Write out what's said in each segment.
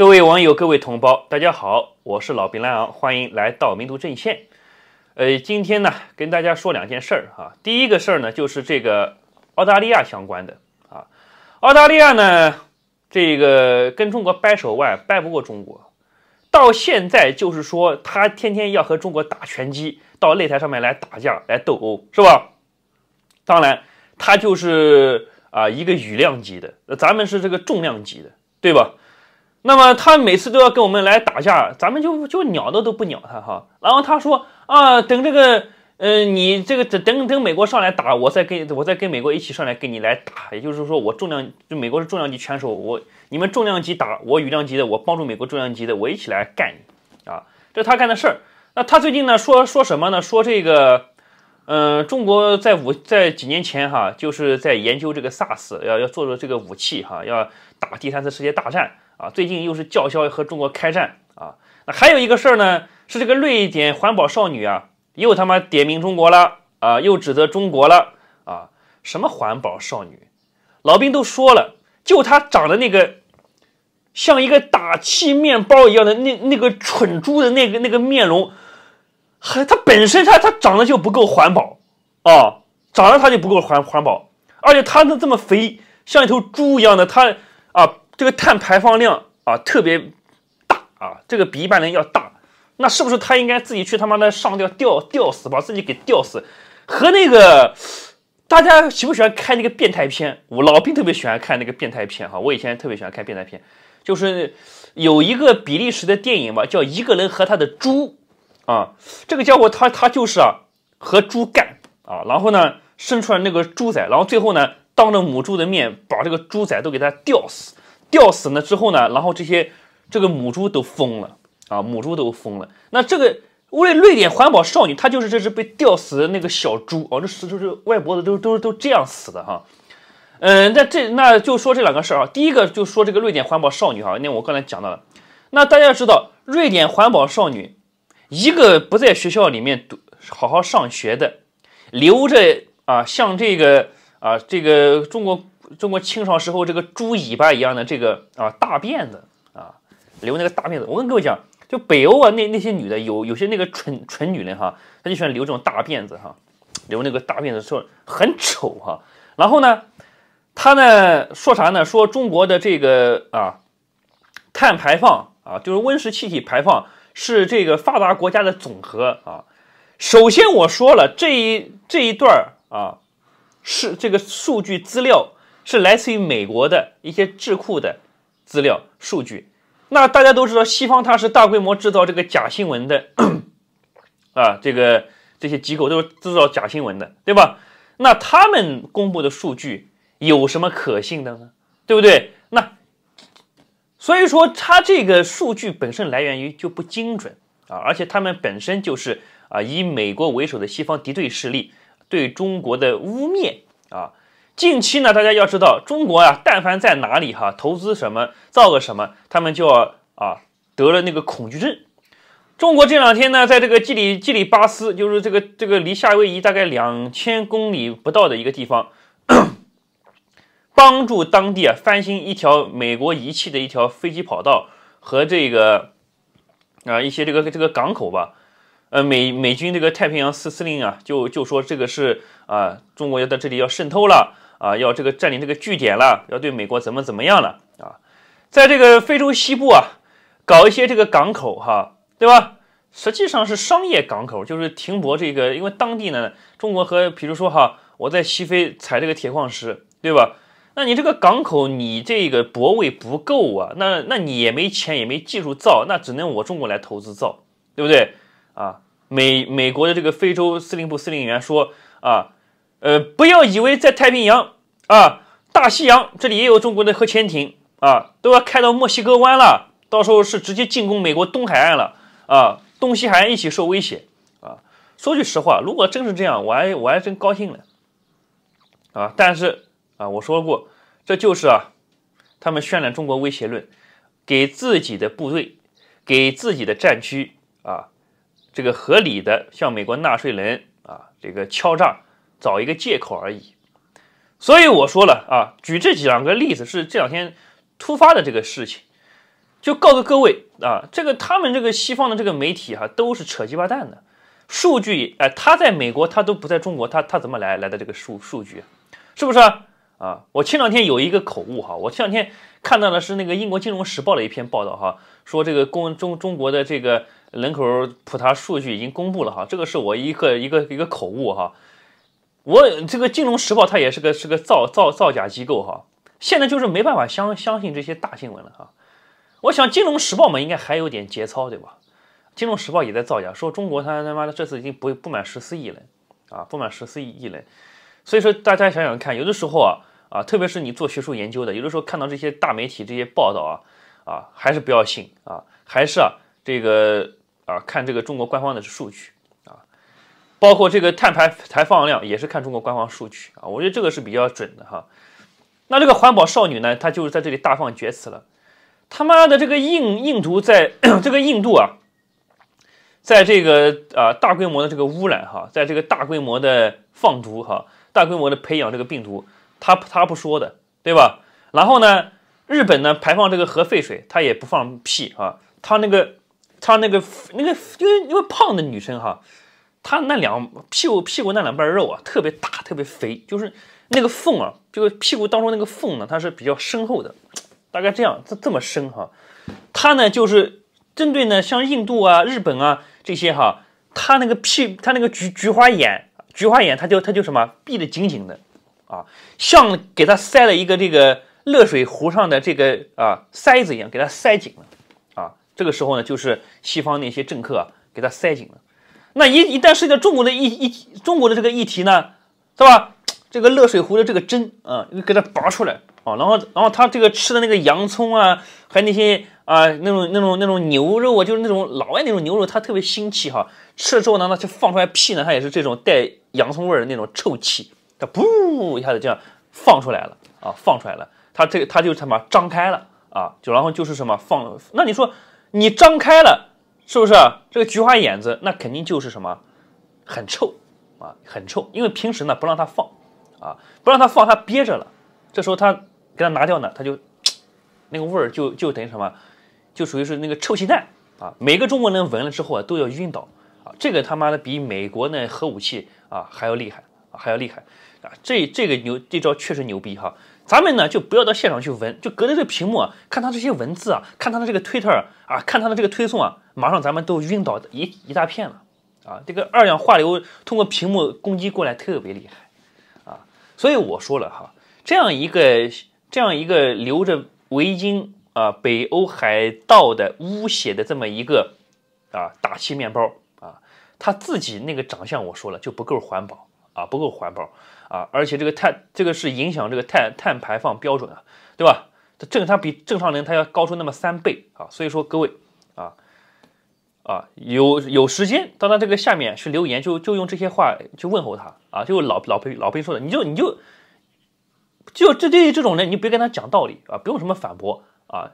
各位网友，各位同胞，大家好，我是老兵蓝昂，欢迎来到民族阵线。呃，今天呢，跟大家说两件事儿哈。第一个事儿呢，就是这个澳大利亚相关的啊。澳大利亚呢，这个跟中国掰手腕，掰不过中国。到现在就是说，他天天要和中国打拳击，到擂台上面来打架来斗殴，是吧？当然，他就是啊一个羽量级的，咱们是这个重量级的，对吧？那么他每次都要跟我们来打架，咱们就就鸟的都不鸟他哈。然后他说啊，等这个，嗯，你这个等等等美国上来打，我再跟我再跟美国一起上来跟你来打。也就是说，我重量就美国是重量级拳手，我你们重量级打我羽量级的，我帮助美国重量级的，我一起来干你啊。这是他干的事儿。那他最近呢说说什么呢？说这个，嗯，中国在五在几年前哈，就是在研究这个 SARS，要要做做这个武器哈，要打第三次世界大战。啊，最近又是叫嚣和中国开战啊！那还有一个事儿呢，是这个瑞典环保少女啊，又他妈点名中国了啊，又指责中国了啊！什么环保少女？老兵都说了，就她长得那个像一个打气面包一样的那那个蠢猪的那个那个面容，还她本身她她长得就不够环保啊，长得她就不够环环保，而且她那这么肥，像一头猪一样的她。这个碳排放量啊特别大啊，这个比一般人要大，那是不是他应该自己去他妈的上吊吊吊死，把自己给吊死？和那个大家喜不喜欢看那个变态片？我老兵特别喜欢看那个变态片哈，我以前特别喜欢看变态片，就是有一个比利时的电影吧，叫《一个人和他的猪》啊，这个家伙他他就是啊和猪干啊，然后呢生出来那个猪仔，然后最后呢当着母猪的面把这个猪仔都给他吊死。吊死了之后呢，然后这些这个母猪都疯了啊，母猪都疯了。那这个瑞瑞典环保少女，她就是这只被吊死的那个小猪哦，这是就是歪脖子，都都都这样死的哈。嗯，那这那就说这两个事儿啊，第一个就说这个瑞典环保少女啊，那我刚才讲到了，那大家知道瑞典环保少女一个不在学校里面读好好上学的，留着啊像这个。啊，这个中国中国清朝时候这个猪尾巴一样的这个啊大辫子啊，留那个大辫子。我跟各位讲，就北欧啊那那些女的，有有些那个蠢蠢女人哈，她就喜欢留这种大辫子哈，留那个大辫子说很丑哈。然后呢，她呢说啥呢？说中国的这个啊，碳排放啊，就是温室气体排放是这个发达国家的总和啊。首先我说了这一这一段儿啊。是这个数据资料是来自于美国的一些智库的资料数据，那大家都知道西方它是大规模制造这个假新闻的，啊，这个这些机构都是制造假新闻的，对吧？那他们公布的数据有什么可信的呢？对不对？那所以说，它这个数据本身来源于就不精准啊，而且他们本身就是啊以美国为首的西方敌对势力。对中国的污蔑啊！近期呢，大家要知道，中国啊，但凡在哪里哈投资什么、造个什么，他们就要啊得了那个恐惧症。中国这两天呢，在这个基里基里巴斯，就是这个这个离夏威夷大概两千公里不到的一个地方，帮助当地啊翻新一条美国遗弃的一条飞机跑道和这个啊一些这个这个港口吧。呃，美美军这个太平洋司司令啊，就就说这个是啊，中国要在这里要渗透了啊，要这个占领这个据点了，要对美国怎么怎么样了啊，在这个非洲西部啊，搞一些这个港口哈，对吧？实际上是商业港口，就是停泊这个，因为当地呢，中国和比如说哈，我在西非采这个铁矿石，对吧？那你这个港口你这个泊位不够啊，那那你也没钱也没技术造，那只能我中国来投资造，对不对？啊，美美国的这个非洲司令部司令员说啊，呃，不要以为在太平洋啊、大西洋这里也有中国的核潜艇啊，都要开到墨西哥湾了，到时候是直接进攻美国东海岸了啊，东西海岸一起受威胁啊。说句实话，如果真是这样，我还我还真高兴了啊。但是啊，我说过，这就是啊，他们渲染中国威胁论，给自己的部队，给自己的战区啊。这个合理的向美国纳税人啊，这个敲诈，找一个借口而已。所以我说了啊，举这几两个例子是这两天突发的这个事情，就告诉各位啊，这个他们这个西方的这个媒体哈，都是扯鸡巴蛋的数据，哎，他在美国他都不在中国，他他怎么来来的这个数数据，是不是？啊，我前两天有一个口误哈，我前两天看到的是那个英国金融时报的一篇报道哈，说这个公中中国的这个人口普查数据已经公布了哈，这个是我一个一个一个口误哈，我这个金融时报它也是个是个造造造假机构哈，现在就是没办法相相信这些大新闻了哈，我想金融时报嘛应该还有点节操对吧？金融时报也在造假，说中国它他妈的这次已经不不满十四亿人啊，不满十四亿亿人，所以说大家想想看，有的时候啊。啊，特别是你做学术研究的，有的时候看到这些大媒体这些报道啊，啊，还是不要信啊，还是啊这个啊看这个中国官方的数据啊，包括这个碳排排放量也是看中国官方数据啊，我觉得这个是比较准的哈。那这个环保少女呢，她就是在这里大放厥词了，他妈的这个印印度在，这个印度啊，在这个啊大规模的这个污染哈，在这个大规模的放毒哈，大规模的培养这个病毒。他他不说的，对吧？然后呢，日本呢排放这个核废水，他也不放屁啊。他那个他那个那个，因为因为胖的女生哈，她那两屁股屁股那两瓣肉啊，特别大，特别肥，就是那个缝啊，就屁股当中那个缝呢，它是比较深厚的，大概这样这这么深哈。他呢就是针对呢，像印度啊、日本啊这些哈，他那个屁，他那个菊菊花眼菊花眼，他就他就什么闭得紧紧的。啊，像给他塞了一个这个热水壶上的这个啊塞子一样，给他塞紧了啊。这个时候呢，就是西方那些政客啊，给他塞紧了。那一一旦涉及到中国的一一中国的这个议题呢，是吧？这个热水壶的这个针啊，你给它拔出来啊。然后，然后他这个吃的那个洋葱啊，还有那些啊那种那种那种牛肉啊，就是那种老外那种牛肉，它特别腥气哈。吃了之后呢，那就放出来屁呢，它也是这种带洋葱味的那种臭气。它噗一下子这样放出来了啊，放出来了，它这个它就他妈张开了啊，就然后就是什么放，那你说你张开了是不是？这个菊花眼子那肯定就是什么很臭啊，很臭，因为平时呢不让它放啊，不让它放它憋着了，这时候它给它拿掉呢，它就那个味儿就就等于什么，就属于是那个臭气弹啊，每个中国人闻了之后啊都要晕倒啊，这个他妈的比美国那核武器啊还要厉害，还要厉害。啊，这这个牛这招确实牛逼哈！咱们呢就不要到现场去闻，就隔着这屏幕啊，看他这些文字啊，看他的这个推特啊，看他的这个推送啊，马上咱们都晕倒一一大片了啊！这个二氧化硫通过屏幕攻击过来特别厉害啊！所以我说了哈，这样一个这样一个留着围巾啊，北欧海盗的污血的这么一个啊打气面包啊，他自己那个长相我说了就不够环保。啊，不够环保啊，而且这个碳，这个是影响这个碳碳排放标准啊，对吧？这正常比正常人他要高出那么三倍啊，所以说各位啊啊，有有时间到他这个下面去留言，就就用这些话去问候他啊，就老老辈老辈说的，你就你就就这对于这种人，你别跟他讲道理啊，不用什么反驳啊，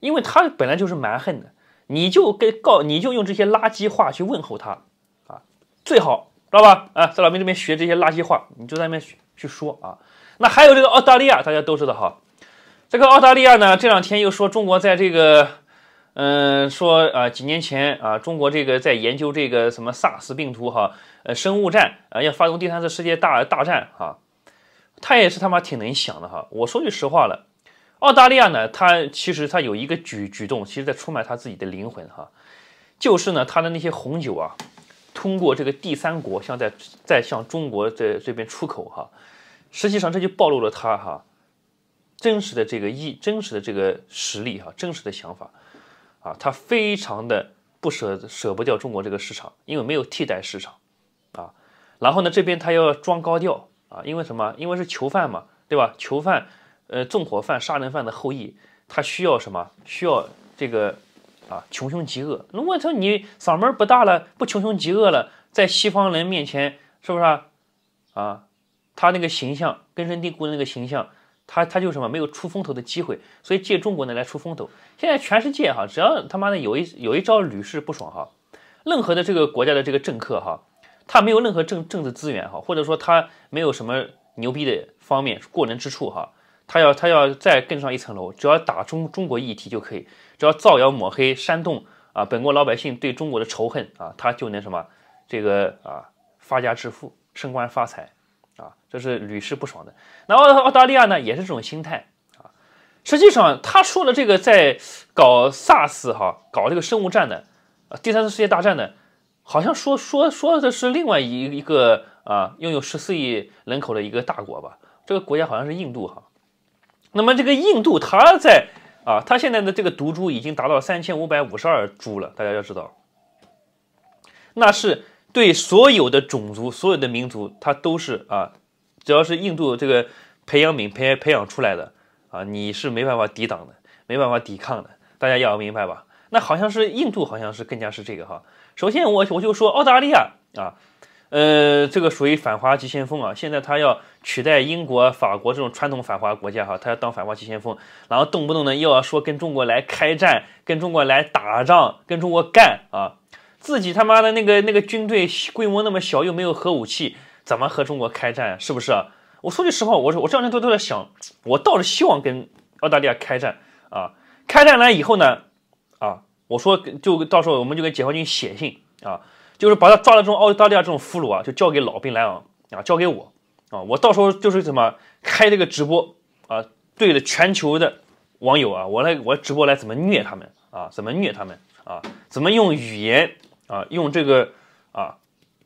因为他本来就是蛮横的，你就跟告你就用这些垃圾话去问候他啊，最好。知道吧？啊，在老兵这边学这些垃圾话，你就在那边去说啊。那还有这个澳大利亚，大家都知道哈。这个澳大利亚呢，这两天又说中国在这个，嗯，说啊，几年前啊，中国这个在研究这个什么 SARS 病毒哈，呃，生物战啊，要发动第三次世界大大战哈。他也是他妈挺能想的哈。我说句实话了，澳大利亚呢，他其实他有一个举举动，其实在出卖他自己的灵魂哈，就是呢，他的那些红酒啊。通过这个第三国，像在在向中国这这边出口哈，实际上这就暴露了他哈真实的这个意，真实的这个实力哈，真实的想法啊，他非常的不舍舍不掉中国这个市场，因为没有替代市场啊。然后呢，这边他要装高调啊，因为什么？因为是囚犯嘛，对吧？囚犯，呃，纵火犯、杀人犯的后裔，他需要什么？需要这个。啊，穷凶极恶！如果说你嗓门不大了，不穷凶极恶了，在西方人面前，是不是啊？啊，他那个形象根深蒂固的那个形象，他他就什么没有出风头的机会，所以借中国呢来出风头。现在全世界哈，只要他妈的有一有一招屡试不爽哈，任何的这个国家的这个政客哈，他没有任何政政治资源哈，或者说他没有什么牛逼的方面过人之处哈。他要他要再更上一层楼，只要打中中国议题就可以，只要造谣抹黑、煽动啊本国老百姓对中国的仇恨啊，他就能什么这个啊发家致富、升官发财啊，这是屡试不爽的。那澳澳大利亚呢也是这种心态啊。实际上他说的这个在搞 SARS 哈，搞这个生物战的，第三次世界大战的，好像说说说的是另外一一个啊拥有十四亿人口的一个大国吧，这个国家好像是印度哈。那么这个印度，它在啊，它现在的这个毒株已经达到三千五百五十二株了。大家要知道，那是对所有的种族、所有的民族，它都是啊，只要是印度这个培养皿培培养出来的啊，你是没办法抵挡的，没办法抵抗的。大家要明白吧？那好像是印度，好像是更加是这个哈。首先，我我就说澳大利亚啊。呃，这个属于反华急先锋啊！现在他要取代英国、法国这种传统反华国家哈，他要当反华急先锋，然后动不动呢又要说跟中国来开战，跟中国来打仗，跟中国干啊！自己他妈的那个那个军队规模那么小，又没有核武器，怎么和中国开战？是不是？啊？我说句实话，我说我这两天都都在想，我倒是希望跟澳大利亚开战啊！开战了以后呢，啊，我说就到时候我们就给解放军写信啊。就是把他抓了这种澳大利亚这种俘虏啊，就交给老兵莱昂啊，交给我，啊，我到时候就是怎么开这个直播啊，对着全球的网友啊，我来我直播来怎么虐他们啊，怎么虐他们啊，怎么用语言啊，用这个啊，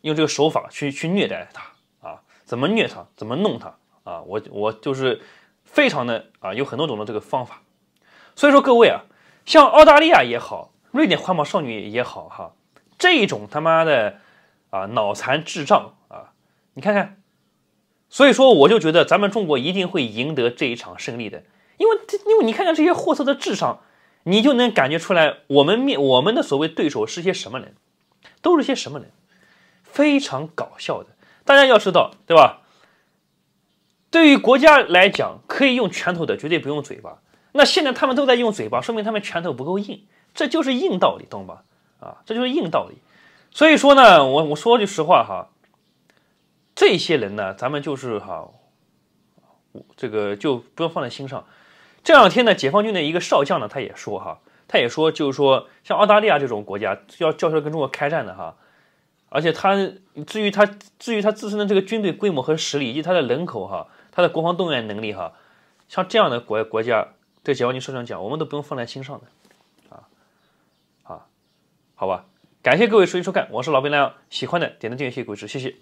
用这个手法去去虐待他啊，怎么虐他，怎么弄他啊，我我就是非常的啊，有很多种的这个方法，所以说各位啊，像澳大利亚也好，瑞典环保少女也好哈。这种他妈的啊，脑残智障啊！你看看，所以说我就觉得咱们中国一定会赢得这一场胜利的，因为因为你看看这些货色的智商，你就能感觉出来我们面我们的所谓对手是些什么人，都是些什么人，非常搞笑的。大家要知道，对吧？对于国家来讲，可以用拳头的绝对不用嘴巴。那现在他们都在用嘴巴，说明他们拳头不够硬，这就是硬道理，懂吗？啊，这就是硬道理，所以说呢，我我说句实话哈，这些人呢，咱们就是哈，这个就不用放在心上。这两天呢，解放军的一个少将呢，他也说哈，他也说就是说，像澳大利亚这种国家要叫嚣跟中国开战的哈，而且他至于他至于他自身的这个军队规模和实力以及他的人口哈，他的国防动员能力哈，像这样的国国家，对解放军少将讲，我们都不用放在心上的。好吧，感谢各位收听收看，我是老兵那喜欢的点赞订阅，谢谢支持，谢谢。